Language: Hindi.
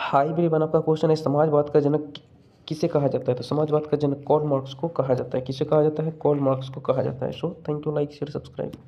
हाई एवरीवन आपका क्वेश्चन है समाजवाद का जनक किसे कहा जाता है तो समाजवाद का जनक कॉल मार्क्स को कहा जाता है किसे कहा जाता है कॉल मार्क्स को कहा जाता है so thank you like share subscribe